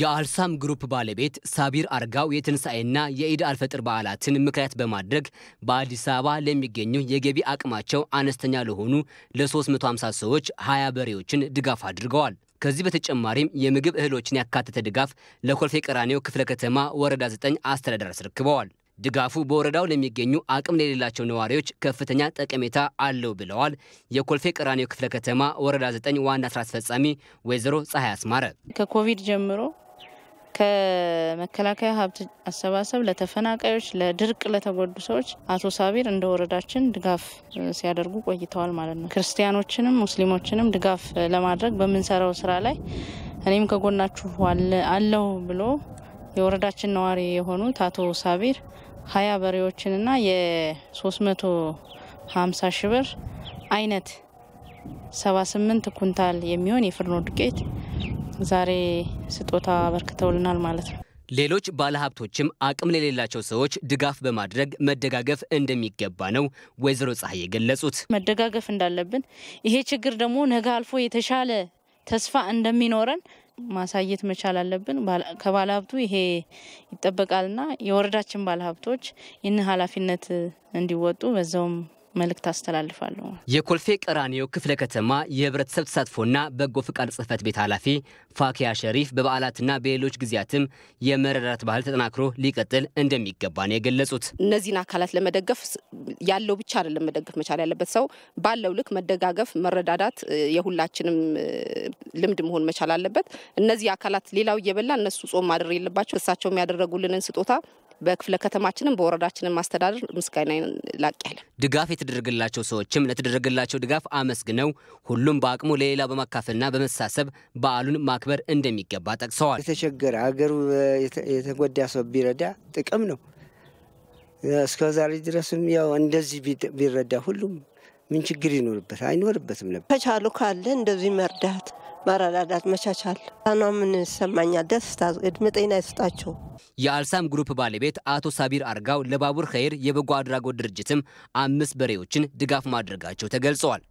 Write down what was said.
የአልሳም ግሩፕ ባለቤት ሳቢር አርጋው የትንሣኤና የኢድ አልፈጥር በዓላትን ምክንያት በማድረግ በአዲስ አበባ ለሚገኙ የገቢ አቅማቸው አነስተኛ ለሆኑ ለ350 ሰዎች 20 በሬዎችን ድጋፍ አድርገዋል። ከዚህ በተጨማሪም የምግብ እህሎችን ያካተተ ድጋፍ ለኮልፌ ቀራኔው ክፍለ ከተማ ወረዳ 9 አስተዳደር አስረክበዋል። ድጋፉ በወረዳው ለሚገኙ አቅም ለሌላቸው ነዋሪዎች ከፍተኛ ጠቀሜታ አለው ብለዋል የኮልፌ ቀራኒዮ ክፍለ ከተማ ወረዳ 9 ዋና ስራ አስፈጻሚ ወይዘሮ ፀሐይ አስማረ። ከኮቪድ ጀምሮ ከመከላከያ ሀብት አሰባሰብ ለተፈናቃዮች፣ ለድርቅ ለተጎዱ ሰዎች አቶ ሳቢር እንደ ወረዳችን ድጋፍ ሲያደርጉ ቆይተዋል ማለት ነው። ክርስቲያኖችንም ሙስሊሞችንም ድጋፍ ለማድረግ በምንሰራው ስራ ላይ እኔም ከጎናችሁ አለሁ ብሎ የወረዳችን ነዋሪ የሆኑት አቶ ሳቢር ሀያ በሬዎችንና የሶስት መቶ ሀምሳ ሺ ብር አይነት ሰባ ስምንት ኩንታል የሚሆን የፍርኖ ዱቄት ዛሬ ስጦታ አበርክተውልናል ማለት ነው። ሌሎች ባለሀብቶችም አቅም ለሌላቸው ሰዎች ድጋፍ በማድረግ መደጋገፍ እንደሚገባ ነው ወይዘሮ ፀሐይ የገለጹት። መደጋገፍ እንዳለብን ይሄ ችግር ደግሞ ነገ አልፎ የተሻለ ተስፋ እንደሚኖረን ማሳየት መቻል አለብን። ከባለሀብቱ ይሄ ይጠበቃልና የወረዳችን ባለሀብቶች ይህን ኃላፊነት እንዲወጡ በዛውም መልእክት አስተላልፋለሁ። የኮልፌ ቀራኒዮ ክፍለ ከተማ የህብረተሰብ ተሳትፎና በጎ ፍቃድ ጽህፈት ቤት ኃላፊ ፋኪያ ሸሪፍ በበዓላትና በሌሎች ጊዜያትም የመረዳት ባህል ተጠናክሮ ሊቀጥል እንደሚገባ ነው የገለጹት። እነዚህን አካላት ለመደገፍ ያለው ብቻ አይደለም መደገፍ መቻል ያለበት ሰው ባለው ልክ መደጋገፍ፣ መረዳዳት የሁላችንም ልምድ መሆን መቻል አለበት። እነዚህ አካላት ሌላው እየበላ እነሱ ጾም ማድረግ የለባቸው። እሳቸውም ያደረጉልንን ስጦታ በክፍለ ከተማችንም በወረዳችንም ማስተዳደር ምስጋና ላቅ ያለ ድጋፍ የተደረገላቸው ሰዎችም ለተደረገላቸው ድጋፍ አመስግነው ሁሉም በአቅሙ ለሌላ በማካፈልና በመሳሰብ በዓሉን ማክበር እንደሚገባ ጠቅሰዋል። የተቸገረ ሀገሩ የተጎዳ ሰው ቢረዳ ጥቅም ነው። እስከዛሬ ድረስም ያው እንደዚህ ቢረዳ ሁሉም ምን ችግር ይኖርበት አይኖርበትም ነበር። ከቻሉ ካለ እንደዚህ መርዳት ማረዳዳት መቻቻል ታኗ ምን ይሰማኛል። ደስታ እድሜ ጤና ይስጣቸው። የአልሳም ግሩፕ ባለቤት አቶ ሳቢር አርጋው ለባቡር ኸይር የበጎ አድራጎት ድርጅትም አምስት በሬዎችን ድጋፍ ማድረጋቸው ተገልጸዋል።